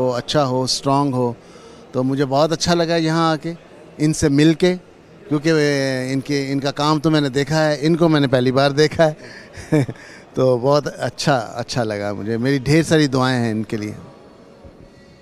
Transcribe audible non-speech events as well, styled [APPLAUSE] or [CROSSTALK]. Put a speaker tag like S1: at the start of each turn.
S1: हो अच्छा हो स्ट्रांग हो तो मुझे बहुत अच्छा लगा यहाँ आके इनसे मिल के क्योंकि इनके इनका काम तो मैंने देखा है इनको मैंने पहली बार देखा है [LAUGHS] तो बहुत अच्छा अच्छा लगा मुझे मेरी ढेर सारी दुआएं हैं इनके लिए